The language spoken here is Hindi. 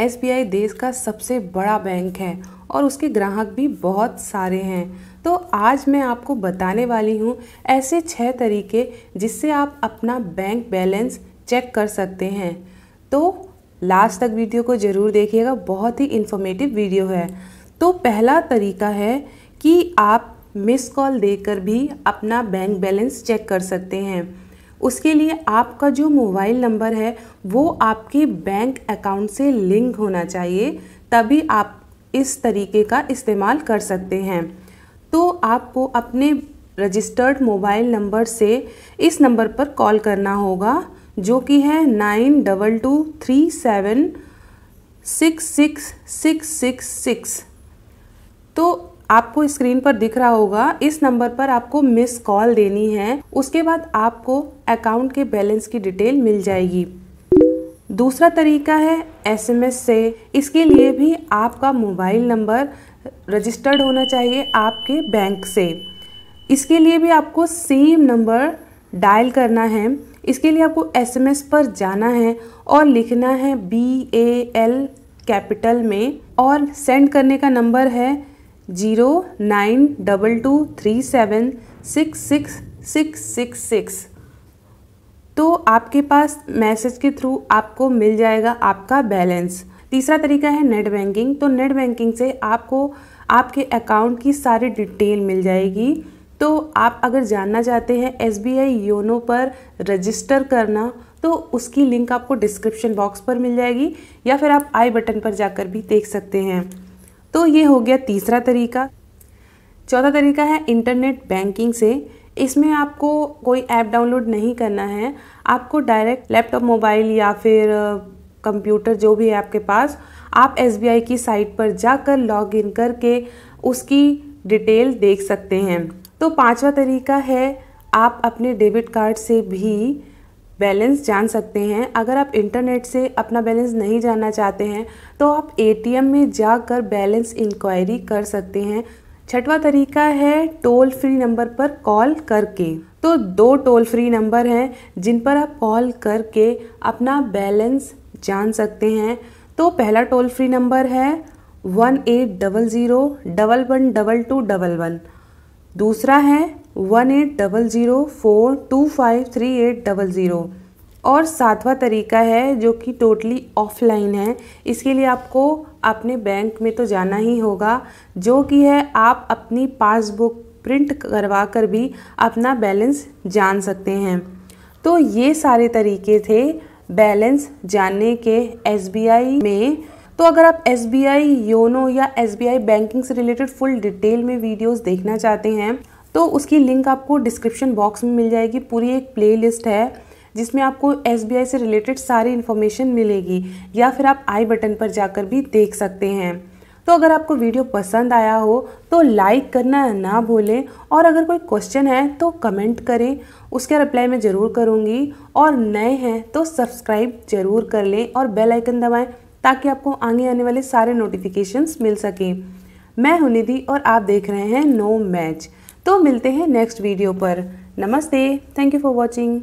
एस देश का सबसे बड़ा बैंक है और उसके ग्राहक भी बहुत सारे हैं तो आज मैं आपको बताने वाली हूँ ऐसे छः तरीके जिससे आप अपना बैंक बैलेंस चेक कर सकते हैं तो लास्ट तक वीडियो को ज़रूर देखिएगा बहुत ही इन्फॉर्मेटिव वीडियो है तो पहला तरीका है कि आप मिस कॉल देकर भी अपना बैंक बैलेंस चेक कर सकते हैं उसके लिए आपका जो मोबाइल नंबर है वो आपके बैंक अकाउंट से लिंक होना चाहिए तभी आप इस तरीके का इस्तेमाल कर सकते हैं तो आपको अपने रजिस्टर्ड मोबाइल नंबर से इस नंबर पर कॉल करना होगा जो कि है nine double two three seven six six six six six तो आपको स्क्रीन पर दिख रहा होगा इस नंबर पर आपको मिस कॉल देनी है उसके बाद आपको अकाउंट के बैलेंस की डिटेल मिल जाएगी दूसरा तरीका है एसएमएस से इसके लिए भी आपका मोबाइल नंबर रजिस्टर्ड होना चाहिए आपके बैंक से इसके लिए भी आपको सेम नंबर डायल करना है इसके लिए आपको एसएमएस पर जाना है और लिखना है बी ए एल कैपिटल में और सेंड करने का नंबर है zero nine double two three seven six six six six six तो आपके पास मैसेज के थ्रू आपको मिल जाएगा आपका बैलेंस तीसरा तरीका है नेट बैंकिंग तो नेट बैंकिंग से आपको आपके अकाउंट की सारी डिटेल मिल जाएगी तो आप अगर जानना चाहते हैं एस बी आई योनो पर रजिस्टर करना तो उसकी लिंक आपको डिस्क्रिप्शन बॉक्स पर मिल जाएगी या फिर आप आई बटन पर जाकर भी देख सकते हैं तो ये हो गया तीसरा तरीका चौथा तरीका है इंटरनेट बैंकिंग से इसमें आपको कोई ऐप डाउनलोड नहीं करना है आपको डायरेक्ट लैपटॉप मोबाइल या फिर कंप्यूटर जो भी है आपके पास आप एस की साइट पर जाकर लॉग इन करके उसकी डिटेल देख सकते हैं तो पांचवा तरीका है आप अपने डेबिट कार्ड से भी बैलेंस जान सकते हैं अगर आप इंटरनेट से अपना बैलेंस नहीं जानना चाहते हैं तो आप एटीएम में जाकर बैलेंस इंक्वायरी कर सकते हैं छठवा तरीका है टोल फ्री नंबर पर कॉल करके तो दो टोल फ्री नंबर हैं जिन पर आप कॉल करके अपना बैलेंस जान सकते हैं तो पहला टोल फ्री नंबर है one eight double zero double one double two double one दूसरा है one eight double zero four two five three eight double zero और सातवां तरीका है जो कि टोटली ऑफलाइन है इसके लिए आपको अपने बैंक में तो जाना ही होगा जो कि है आप अपनी पासबुक प्रिंट करवा कर भी अपना बैलेंस जान सकते हैं तो ये सारे तरीके थे बैलेंस जानने के एस में तो अगर आप एस बी आई योनो या एस बी आई बैंकिंग से रिलेटेड फुल डिटेल में वीडियोस देखना चाहते हैं तो उसकी लिंक आपको डिस्क्रिप्शन बॉक्स में मिल जाएगी पूरी एक प्ले है जिसमें आपको एस से रिलेटेड सारी इन्फॉर्मेशन मिलेगी या फिर आप आई बटन पर जाकर भी देख सकते हैं तो अगर आपको वीडियो पसंद आया हो तो लाइक करना ना भूलें और अगर कोई क्वेश्चन है तो कमेंट करें उसका रिप्लाई मैं ज़रूर करूँगी और नए हैं तो सब्सक्राइब ज़रूर कर लें और बेल आइकन दबाएं ताकि आपको आगे आने वाले सारे नोटिफिकेशंस मिल सकें मैं हूं निधि और आप देख रहे हैं नो मैच तो मिलते हैं नेक्स्ट वीडियो पर नमस्ते थैंक यू फॉर वॉचिंग